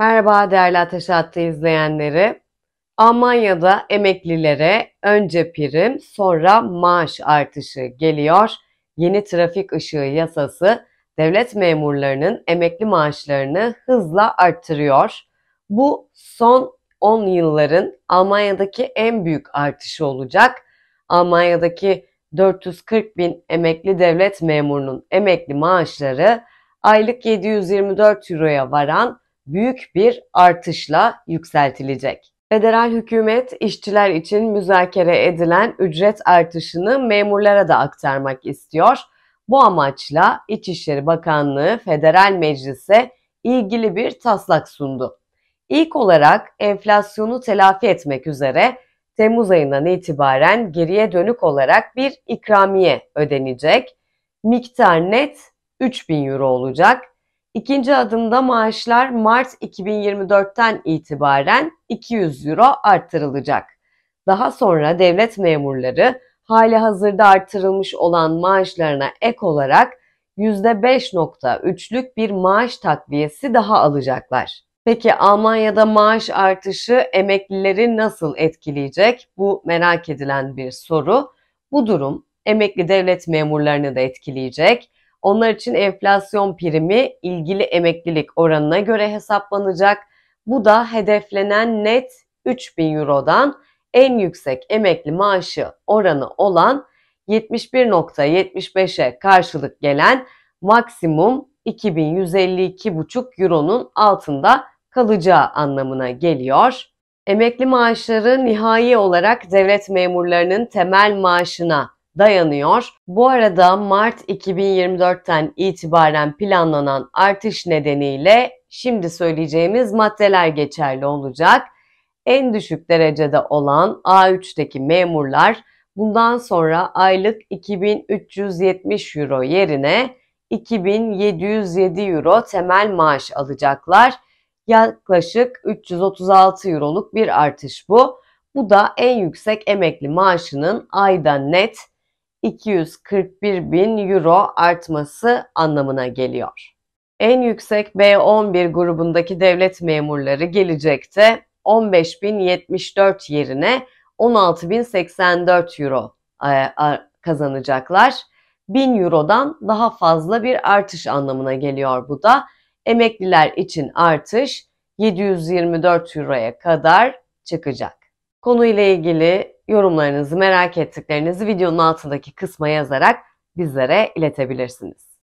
Merhaba değerli Ateş Hattı izleyenleri. Almanya'da emeklilere önce prim sonra maaş artışı geliyor. Yeni trafik ışığı yasası devlet memurlarının emekli maaşlarını hızla arttırıyor. Bu son 10 yılların Almanya'daki en büyük artışı olacak. Almanya'daki 440 bin emekli devlet memurunun emekli maaşları aylık 724 euroya varan büyük bir artışla yükseltilecek. Federal hükümet işçiler için müzakere edilen ücret artışını memurlara da aktarmak istiyor. Bu amaçla İçişleri Bakanlığı Federal Meclis'e ilgili bir taslak sundu. İlk olarak enflasyonu telafi etmek üzere Temmuz ayından itibaren geriye dönük olarak bir ikramiye ödenecek. Miktar net 3000 euro olacak. İkinci adımda maaşlar Mart 2024'ten itibaren 200 euro artırılacak. Daha sonra devlet memurları hali hazırda artırılmış olan maaşlarına ek olarak %5.3'lük bir maaş takviyesi daha alacaklar. Peki Almanya'da maaş artışı emeklileri nasıl etkileyecek? Bu merak edilen bir soru. Bu durum emekli devlet memurlarını da etkileyecek. Onlar için enflasyon primi ilgili emeklilik oranına göre hesaplanacak. Bu da hedeflenen net 3000 Euro'dan en yüksek emekli maaşı oranı olan 71.75'e karşılık gelen maksimum 2152,5 Euro'nun altında kalacağı anlamına geliyor. Emekli maaşları nihai olarak devlet memurlarının temel maaşına dayanıyor. Bu arada Mart 2024'ten itibaren planlanan artış nedeniyle şimdi söyleyeceğimiz maddeler geçerli olacak. En düşük derecede olan A3'teki memurlar bundan sonra aylık 2370 euro yerine 2707 euro temel maaş alacaklar. Yaklaşık 336 euroluk bir artış bu. Bu da en yüksek emekli maaşının ayda net 241 bin euro artması anlamına geliyor. En yüksek B11 grubundaki devlet memurları gelecekte 15.074 yerine 16.084 euro e, kazanacaklar. 1000 Euro'dan daha fazla bir artış anlamına geliyor bu da. Emekliler için artış 724 Euro'ya kadar çıkacak. Konuyla ilgili Yorumlarınızı, merak ettiklerinizi videonun altındaki kısma yazarak bizlere iletebilirsiniz.